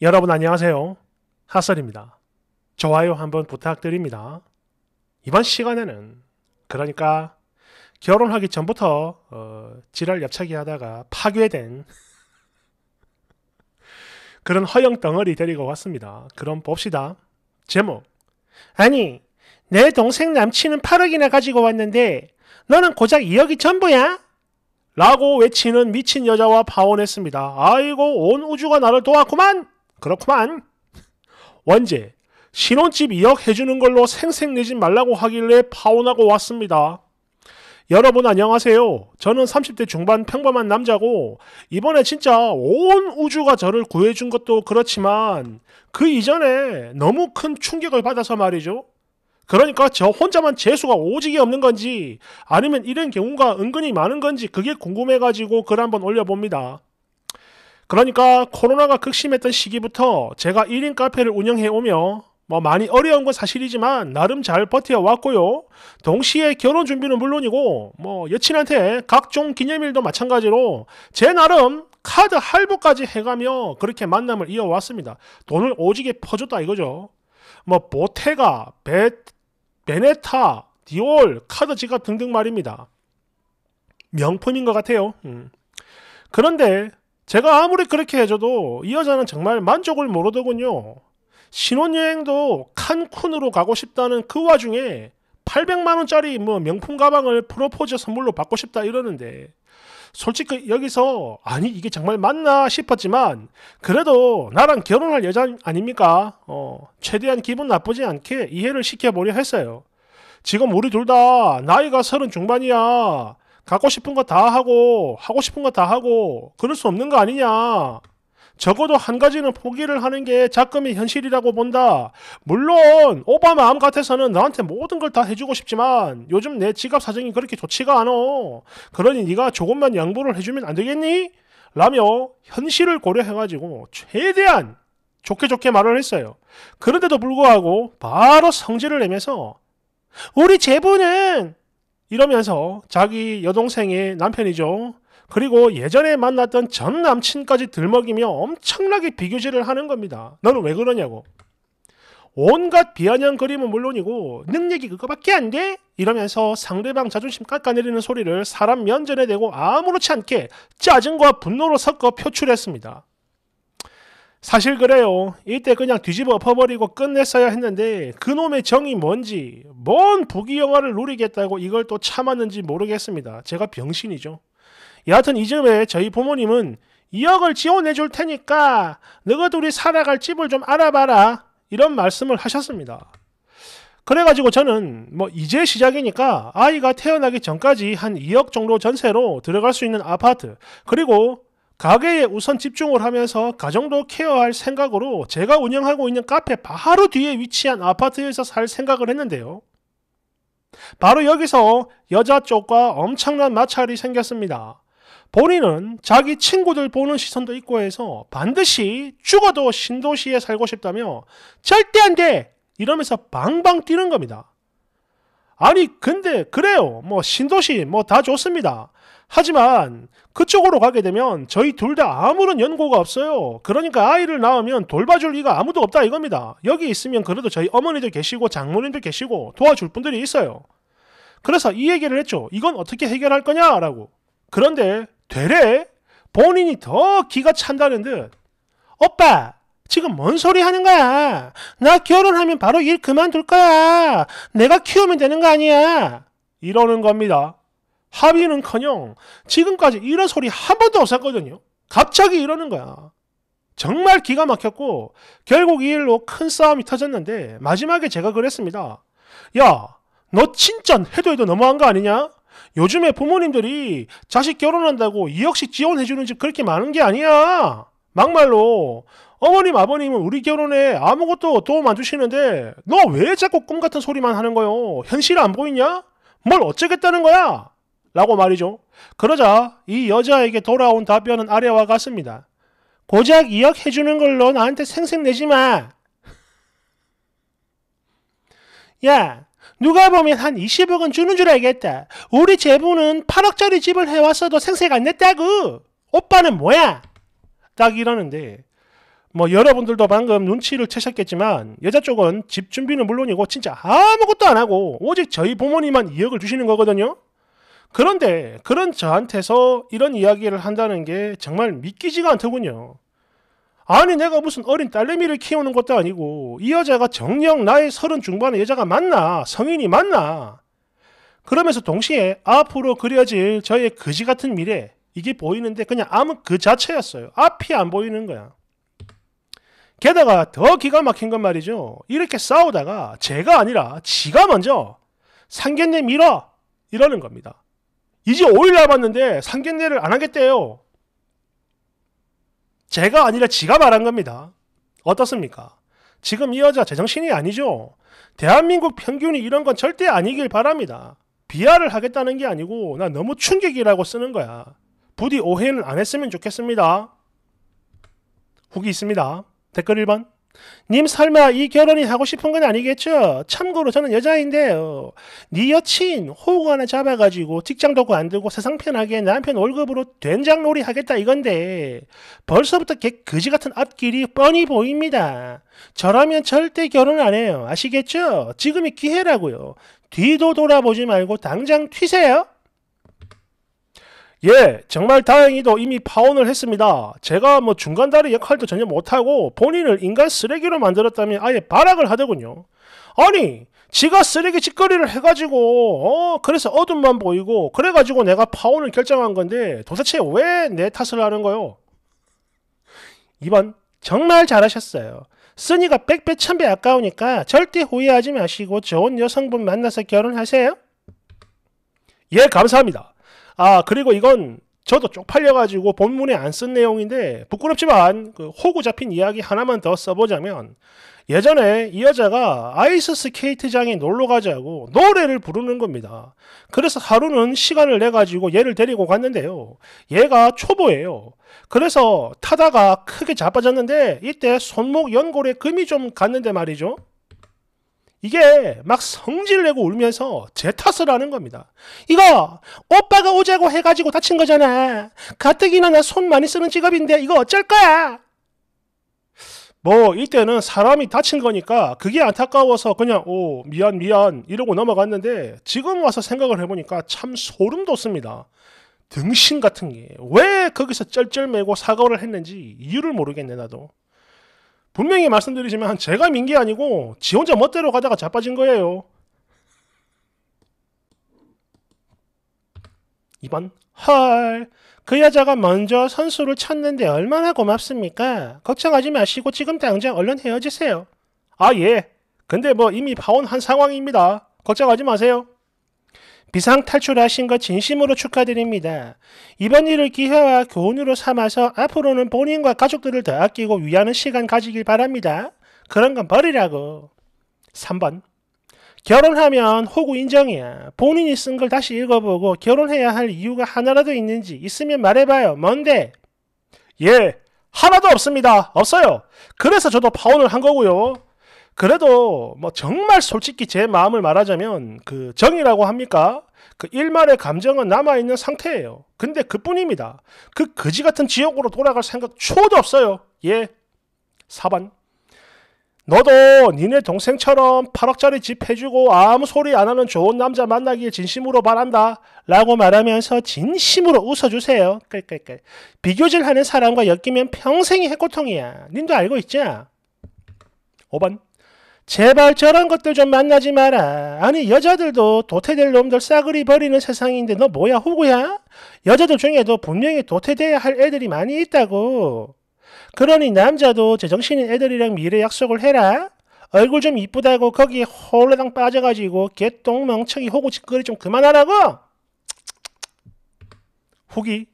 여러분 안녕하세요. 하설입니다. 좋아요 한번 부탁드립니다. 이번 시간에는 그러니까 결혼하기 전부터 어, 지랄 엽차기 하다가 파괴된 그런 허영 덩어리 데리고 왔습니다. 그럼 봅시다. 제목 아니 내 동생 남친은 8억이나 가지고 왔는데 너는 고작 2억이 전부야? 라고 외치는 미친 여자와 파혼했습니다. 아이고 온 우주가 나를 도왔구만! 그렇구만. 원제 신혼집 2억 해주는 걸로 생색내지 말라고 하길래 파혼하고 왔습니다. 여러분 안녕하세요. 저는 30대 중반 평범한 남자고 이번에 진짜 온 우주가 저를 구해준 것도 그렇지만 그 이전에 너무 큰 충격을 받아서 말이죠. 그러니까 저 혼자만 재수가 오직이 없는 건지 아니면 이런 경우가 은근히 많은 건지 그게 궁금해가지고 글 한번 올려봅니다. 그러니까 코로나가 극심했던 시기부터 제가 1인 카페를 운영해 오며 뭐 많이 어려운 건 사실이지만 나름 잘 버텨왔고요. 동시에 결혼 준비는 물론이고 뭐 여친한테 각종 기념일도 마찬가지로 제 나름 카드 할부까지 해가며 그렇게 만남을 이어왔습니다. 돈을 오지게 퍼줬다 이거죠. 뭐 보테가, 베, 베네타, 디올, 카드 지갑 등등 말입니다. 명품인 것 같아요. 음. 그런데 제가 아무리 그렇게 해줘도 이 여자는 정말 만족을 모르더군요. 신혼여행도 칸쿤으로 가고 싶다는 그 와중에 800만원짜리 뭐 명품 가방을 프로포즈 선물로 받고 싶다 이러는데 솔직히 여기서 아니 이게 정말 맞나 싶었지만 그래도 나랑 결혼할 여자 아닙니까? 어, 최대한 기분 나쁘지 않게 이해를 시켜보려 했어요. 지금 우리 둘 다 나이가 서른 중반이야. 갖고 싶은 거 다 하고 하고 싶은 거 다 하고 그럴 수 없는 거 아니냐. 적어도 한 가지는 포기를 하는 게자금의 현실이라고 본다. 물론 오빠 마음 같아서는 나한테 모든 걸 다 해주고 싶지만 요즘 내 지갑 사정이 그렇게 좋지가 않아. 그러니 네가 조금만 양보를 해주면 안 되겠니? 라며 현실을 고려해가지고 최대한 좋게 좋게 말을 했어요. 그런데도 불구하고 바로 성질을 내면서 우리 제부는 이러면서 자기 여동생의 남편이죠. 그리고 예전에 만났던 전 남친까지 들먹이며 엄청나게 비교질을 하는 겁니다. 너는 왜 그러냐고. 온갖 비아냥그림은 물론이고 능력이 그거밖에 안 돼? 이러면서 상대방 자존심 깎아내리는 소리를 사람 면전에 대고 아무렇지 않게 짜증과 분노로 섞어 표출했습니다. 사실 그래요. 이때 그냥 뒤집어 퍼버리고 끝냈어야 했는데 그놈의 정이 뭔지 뭔 부귀 영화를 누리겠다고 이걸 또 참았는지 모르겠습니다. 제가 병신이죠. 여하튼 이쯤에 저희 부모님은 2억을 지원해 줄 테니까 너희 둘이 살아갈 집을 좀 알아봐라 이런 말씀을 하셨습니다. 그래가지고 저는 뭐 이제 시작이니까 아이가 태어나기 전까지 한 2억 정도 전세로 들어갈 수 있는 아파트 그리고 가게에 우선 집중을 하면서 가정도 케어할 생각으로 제가 운영하고 있는 카페 바로 뒤에 위치한 아파트에서 살 생각을 했는데요. 바로 여기서 여자 쪽과 엄청난 마찰이 생겼습니다. 본인은 자기 친구들 보는 시선도 있고 해서 반드시 죽어도 신도시에 살고 싶다며 절대 안 돼! 이러면서 방방 뛰는 겁니다. 아니 근데 그래요. 뭐 신도시 뭐 다 좋습니다. 하지만 그쪽으로 가게 되면 저희 둘 다 아무런 연고가 없어요. 그러니까 아이를 낳으면 돌봐줄 리가 아무도 없다 이겁니다. 여기 있으면 그래도 저희 어머니도 계시고 장모님도 계시고 도와줄 분들이 있어요. 그래서 이 얘기를 했죠. 이건 어떻게 해결할 거냐라고. 그런데 되래? 본인이 더 기가 찬다는 듯 오빠 지금 뭔 소리 하는 거야? 나 결혼하면 바로 일 그만둘 거야. 내가 키우면 되는 거 아니야. 이러는 겁니다. 합의는커녕 지금까지 이런 소리 한 번도 없었거든요. 갑자기 이러는 거야. 정말 기가 막혔고 결국 이 일로 큰 싸움이 터졌는데 마지막에 제가 그랬습니다. 야, 너 진짜 해도 해도 너무한 거 아니냐? 요즘에 부모님들이 자식 결혼한다고 2억씩 지원해주는 집 그렇게 많은 게 아니야. 막말로 어머님 아버님은 우리 결혼에 아무것도 도움 안 주시는데 너 왜 자꾸 꿈 같은 소리만 하는 거요? 현실 안 보이냐? 뭘 어쩌겠다는 거야? 라고 말이죠. 그러자 이 여자에게 돌아온 답변은 아래와 같습니다. 고작 2억 해주는 걸로 나한테 생색내지 마. 야, 누가 보면 한 20억은 주는 줄 알겠다. 우리 제부는 8억짜리 집을 해왔어도 생색 안 냈다고. 오빠는 뭐야? 딱 이러는데 뭐 여러분들도 방금 눈치를 채셨겠지만 여자 쪽은 집 준비는 물론이고 진짜 아무것도 안 하고 오직 저희 부모님만 2억을 주시는 거거든요. 그런데 그런 저한테서 이런 이야기를 한다는 게 정말 믿기지가 않더군요. 아니 내가 무슨 어린 딸내미를 키우는 것도 아니고 이 여자가 정녕나의 서른 중반의 여자가 맞나 성인이 맞나 그러면서 동시에 앞으로 그려질 저의 그지 같은 미래 이게 보이는데 그냥 아무 그 자체였어요. 앞이 안 보이는 거야. 게다가 더 기가 막힌 건 말이죠. 이렇게 싸우다가 제가 아니라 지가 먼저 상견례 밀어! 이러는 겁니다. 이제 5일 남았는데 상견례를 안 하겠대요. 제가 아니라 지가 말한 겁니다. 어떻습니까? 지금 이 여자 제정신이 아니죠. 대한민국 평균이 이런 건 절대 아니길 바랍니다. 비하를 하겠다는 게 아니고 나 너무 충격이라고 쓰는 거야. 부디 오해는 안 했으면 좋겠습니다. 후기 있습니다. 댓글 1번. 님 설마 이 결혼이 하고 싶은 건 아니겠죠? 참고로 저는 여자인데요. 네 여친 호구 하나 잡아가지고 직장도 안 들고 세상 편하게 남편 월급으로 된장놀이 하겠다 이건데 벌써부터 개 그지 같은 앞길이 뻔히 보입니다. 저라면 절대 결혼 안 해요. 아시겠죠? 지금이 기회라고요. 뒤도 돌아보지 말고 당장 튀세요. 예, 정말 다행히도 이미 파혼을 했습니다. 제가 뭐 중간다리 역할도 전혀 못하고 본인을 인간 쓰레기로 만들었다면 아예 발악을 하더군요. 아니, 지가 쓰레기 짓거리를 해가지고, 어, 그래서 어둠만 보이고, 그래가지고 내가 파혼을 결정한 건데 도대체 왜 내 탓을 하는 거요? 2번, 정말 잘하셨어요. 쓰니가 백배 천배 아까우니까 절대 후회하지 마시고 좋은 여성분 만나서 결혼하세요. 예, 감사합니다. 아, 그리고 이건 저도 쪽팔려가지고 본문에 안 쓴 내용인데 부끄럽지만 그 호구 잡힌 이야기 하나만 더 써보자면 예전에 이 여자가 아이스 스케이트장에 놀러 가자고 노래를 부르는 겁니다. 그래서 하루는 시간을 내가지고 얘를 데리고 갔는데요. 얘가 초보예요. 그래서 타다가 크게 자빠졌는데 이때 손목 연골에 금이 좀 갔는데 말이죠. 이게 막 성질 내고 울면서 제 탓을 하는 겁니다. 이거 오빠가 오자고 해가지고 다친 거잖아. 가뜩이나 나 손 많이 쓰는 직업인데 이거 어쩔 거야? 뭐 이때는 사람이 다친 거니까 그게 안타까워서 그냥 오 미안 미안 이러고 넘어갔는데 지금 와서 생각을 해보니까 참 소름 돋습니다. 등신 같은 게 왜 거기서 쩔쩔매고 사과를 했는지 이유를 모르겠네 나도. 분명히 말씀드리지만 제가 민 게 아니고 지 혼자 멋대로 가다가 자빠진 거예요. 2번 헐, 그 여자가 먼저 선수를 찾는데 얼마나 고맙습니까? 걱정하지 마시고 지금 당장 얼른 헤어지세요. 아 예, 근데 뭐 이미 파혼한 상황입니다. 걱정하지 마세요. 비상 탈출하신 것 진심으로 축하드립니다. 이번 일을 기회와 교훈으로 삼아서 앞으로는 본인과 가족들을 더 아끼고 위하는 시간 가지길 바랍니다. 그런 건 버리라고. 3번. 결혼하면 호구 인정이야. 본인이 쓴 걸 다시 읽어보고 결혼해야 할 이유가 하나라도 있는지 있으면 말해봐요. 뭔데? 예, 하나도 없습니다. 없어요. 그래서 저도 파혼을 한 거고요. 그래도 뭐 정말 솔직히 제 마음을 말하자면 그 정이라고 합니까? 그 일말의 감정은 남아있는 상태예요. 근데 그뿐입니다. 그 거지 같은 지역으로 돌아갈 생각 초도 없어요. 예. 4번. 너도 니네 동생처럼 8억짜리 집 해주고 아무 소리 안 하는 좋은 남자 만나기에 진심으로 바란다. 라고 말하면서 진심으로 웃어주세요. 깔깔깔. 비교질 하는 사람과 엮이면 평생이 해고통이야. 님도 알고 있지? 5번. 제발 저런 것들 좀 만나지 마라. 아니 여자들도 도태될 놈들 싸그리 버리는 세상인데 너 뭐야 호구야? 여자들 중에도 분명히 도태돼야 할 애들이 많이 있다고. 그러니 남자도 제정신인 애들이랑 미래 약속을 해라. 얼굴 좀 이쁘다고 거기에 홀라당 빠져가지고 개똥 멍청이 호구 짓거리 좀 그만하라고. 후기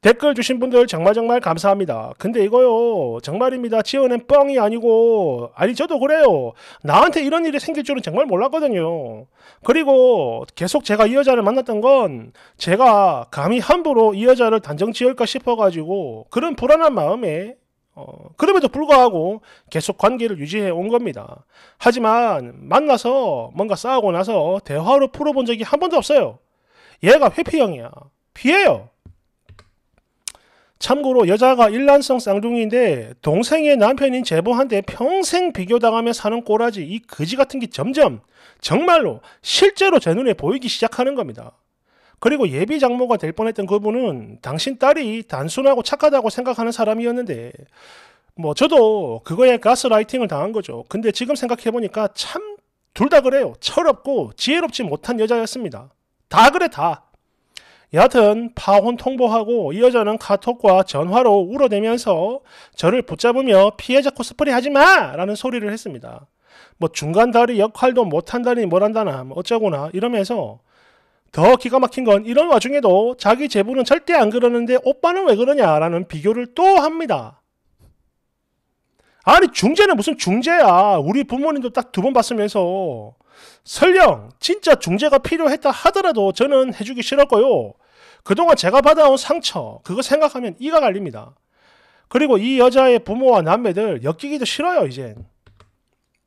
댓글 주신 분들 정말 정말 감사합니다. 근데 이거요 정말입니다. 지어낸 뻥이 아니고 아니 저도 그래요. 나한테 이런 일이 생길 줄은 정말 몰랐거든요. 그리고 계속 제가 이 여자를 만났던 건 제가 감히 함부로 이 여자를 단정 지을까 싶어가지고 그런 불안한 마음에 어, 그럼에도 불구하고 계속 관계를 유지해 온 겁니다. 하지만 만나서 뭔가 싸우고 나서 대화로 풀어본 적이 한 번도 없어요. 얘가 회피형이야. 피해요. 참고로 여자가 일란성 쌍둥이인데 동생의 남편인 제보한테 평생 비교당하며 사는 꼬라지 이 거지 같은 게 점점 정말로 실제로 제 눈에 보이기 시작하는 겁니다. 그리고 예비 장모가 될 뻔했던 그분은 당신 딸이 단순하고 착하다고 생각하는 사람이었는데 뭐 저도 그거에 가스라이팅을 당한 거죠. 근데 지금 생각해보니까 참 둘 다 그래요. 철없고 지혜롭지 못한 여자였습니다. 다 그래 다. 여하튼 파혼 통보하고 이 여자는 카톡과 전화로 울어대면서 저를 붙잡으며 피해자 코스프레 하지마! 라는 소리를 했습니다. 뭐 중간 다리 역할도 못한다니 뭘한다나 뭐 어쩌구나 이러면서 더 기가 막힌 건 이런 와중에도 자기 제부는 절대 안 그러는데 오빠는 왜 그러냐라는 비교를 또 합니다. 아니 중재는 무슨 중재야. 우리 부모님도 딱 두 번 봤으면서 설령 진짜 중재가 필요했다 하더라도 저는 해주기 싫었고요. 그동안 제가 받아온 상처 그거 생각하면 이가 갈립니다. 그리고 이 여자의 부모와 남매들 엮이기도 싫어요 이젠.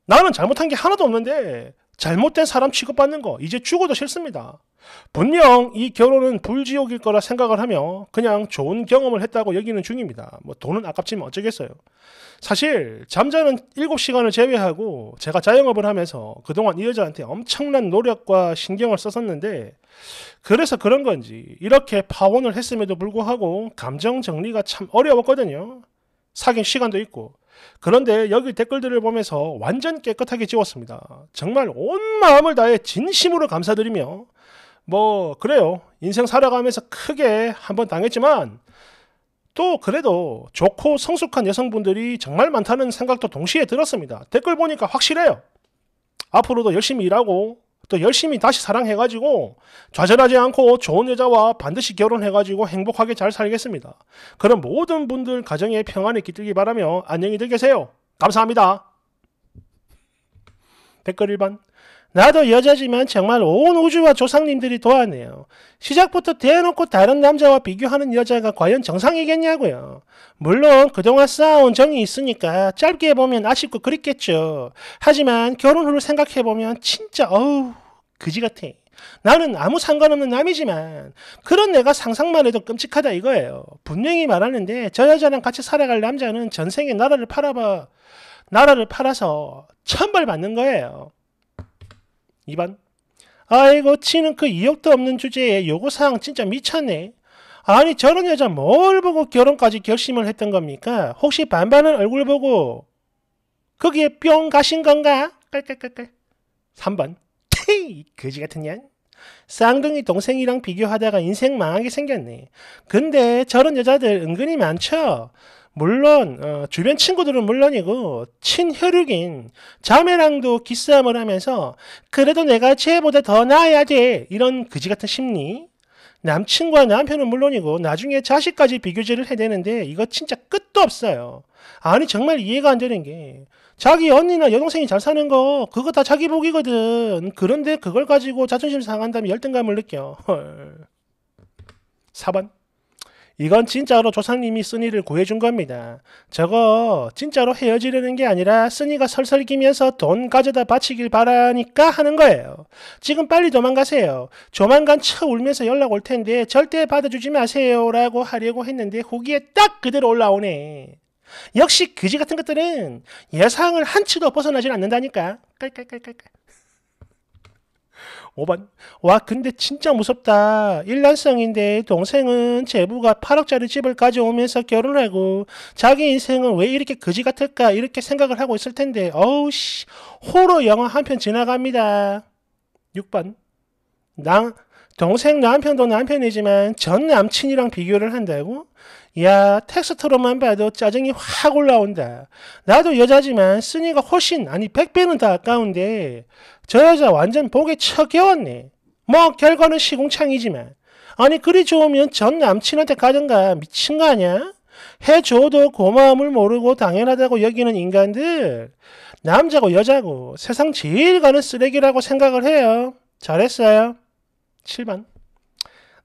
나는 잘못한 게 하나도 없는데 잘못된 사람 취급받는 거 이제 죽어도 싫습니다. 분명 이 결혼은 불지옥일 거라 생각을 하며 그냥 좋은 경험을 했다고 여기는 중입니다. 뭐 돈은 아깝지만 어쩌겠어요. 사실 잠자는 7시간을 제외하고 제가 자영업을 하면서 그동안 이 여자한테 엄청난 노력과 신경을 썼었는데 그래서 그런 건지 이렇게 파혼을 했음에도 불구하고 감정 정리가 참 어려웠거든요. 사귄 시간도 있고 그런데 여기 댓글들을 보면서 완전 깨끗하게 지웠습니다. 정말 온 마음을 다해 진심으로 감사드리며 뭐 그래요 인생 살아가면서 크게 한번 당했지만 또 그래도 좋고 성숙한 여성분들이 정말 많다는 생각도 동시에 들었습니다. 댓글 보니까 확실해요. 앞으로도 열심히 일하고 또 열심히 다시 사랑해가지고 좌절하지 않고 좋은 여자와 반드시 결혼해가지고 행복하게 잘 살겠습니다. 그런 모든 분들 가정에 평안이 깃들기 바라며 안녕히 들 계세요. 감사합니다. 댓글 1반 나도 여자지만 정말 온 우주와 조상님들이 도와내요. 시작부터 대놓고 다른 남자와 비교하는 여자가 과연 정상이겠냐고요. 물론 그동안 쌓아온 정이 있으니까 짧게 보면 아쉽고 그립겠죠. 하지만 결혼 후를 생각해보면 진짜 어우 그지 같아. 나는 아무 상관없는 남이지만 그런 내가 상상만 해도 끔찍하다 이거예요. 분명히 말하는데 저 여자랑 같이 살아갈 남자는 전생에 나라를 팔아봐 나라를 팔아서 천벌 받는 거예요. 2번 아이고 치는 그 2억도 없는 주제에 요구사항 진짜 미쳤네. 아니 저런 여자 뭘 보고 결혼까지 결심을 했던 겁니까? 혹시 반반한 얼굴 보고 거기에 뿅 가신 건가? 깔깔깔깔 3번 테이 거지 같은 년 쌍둥이 동생이랑 비교하다가 인생 망하게 생겼네. 근데 저런 여자들 은근히 많죠? 물론 어, 주변 친구들은 물론이고 친혈육인 자매랑도 기싸움을 하면서 그래도 내가 쟤보다 더나아야돼 이런 그지 같은 심리 남친과 남편은 물론이고 나중에 자식까지 비교제를 해대는데 이거 진짜 끝도 없어요. 아니 정말 이해가 안 되는 게 자기 언니나 여동생이 잘 사는 거 그거 다 자기 복이거든. 그런데 그걸 가지고 자존심 상한다면 열등감을 느껴. 헐. 4번 이건 진짜로 조상님이 쓰니를 구해준 겁니다. 저거 진짜로 헤어지려는 게 아니라 쓰니가 설설기면서 돈 가져다 바치길 바라니까 하는 거예요. 지금 빨리 도망가세요. 조만간 쳐 울면서 연락 올 텐데 절대 받아주지 마세요. 라고 하려고 했는데 후기에 딱 그대로 올라오네. 역시 그지 같은 것들은 예상을 한치도 벗어나질 않는다니까. 깔깔깔깔깔. 5번. 와, 근데 진짜 무섭다. 일란성인데 동생은 제부가 8억짜리 집을 가져오면서 결혼하고 자기 인생은 왜 이렇게 거지 같을까? 이렇게 생각을 하고 있을 텐데, 어우, 씨. 호러 영화 한 편 지나갑니다. 6번. 낭, 동생 남편도 남편이지만 전 남친이랑 비교를 한다고? 야, 텍스트로만 봐도 짜증이 확 올라온다. 나도 여자지만 쓰니가 훨씬, 아니 100배는 더 아까운데 저 여자 완전 보기 처겨웠네. 뭐 결과는 시궁창이지만. 아니 그리 좋으면 전 남친한테 가든가 미친 거아냐 해줘도 고마움을 모르고 당연하다고 여기는 인간들 남자고 여자고 세상 제일 가는 쓰레기라고 생각을 해요. 잘했어요. 7반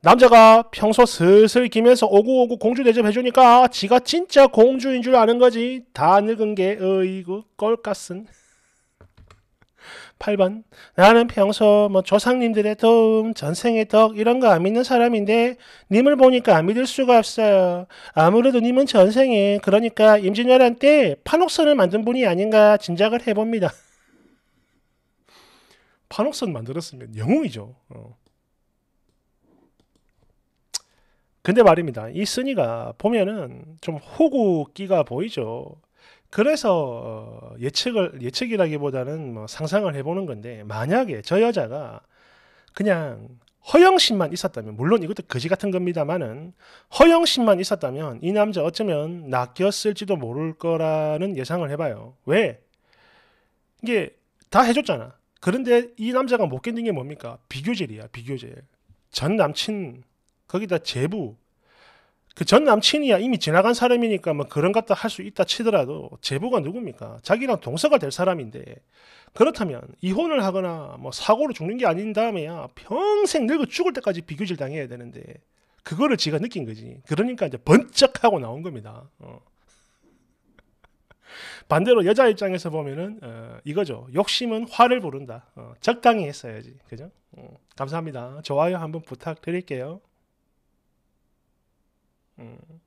남자가 평소 슬슬 기면서 오구오구 공주 대접해주니까 지가 진짜 공주인 줄 아는 거지 다 늙은 게 어이구 꼴값슨 8번 나는 평소 뭐 조상님들의 도움, 전생의 덕 이런 거 안 믿는 사람인데 님을 보니까 안 믿을 수가 없어요. 아무래도 님은 전생에 그러니까 임진왜란 때 판옥선을 만든 분이 아닌가 짐작을 해봅니다. 판옥선 만들었으면 영웅이죠. 어. 근데 말입니다. 이 쓰니가 보면은 좀 호구끼가 보이죠. 그래서 어, 예측을 예측이라기보다는 뭐 상상을 해보는 건데 만약에 저 여자가 그냥 허영심만 있었다면 물론 이것도 거지 같은 겁니다만은 허영심만 있었다면 이 남자 어쩌면 낚였을지도 모를 거라는 예상을 해봐요. 왜? 이게 다 해줬잖아. 그런데 이 남자가 못 견딘 게 뭡니까? 비교질이야, 비교질. 전 남친 거기다 제부 그 전 남친이야 이미 지나간 사람이니까 뭐 그런 것도 할 수 있다 치더라도 제부가 누굽니까? 자기랑 동서가 될 사람인데 그렇다면 이혼을 하거나 뭐 사고로 죽는 게 아닌 다음에야 평생 늙어 죽을 때까지 비교질 당해야 되는데 그거를 지가 느낀 거지. 그러니까 이제 번쩍 하고 나온 겁니다. 어. 반대로 여자 입장에서 보면은 어, 이거죠. 욕심은 화를 부른다. 어, 적당히 했어야지. 그죠? 어, 감사합니다. 좋아요 한번 부탁드릴게요. 嗯。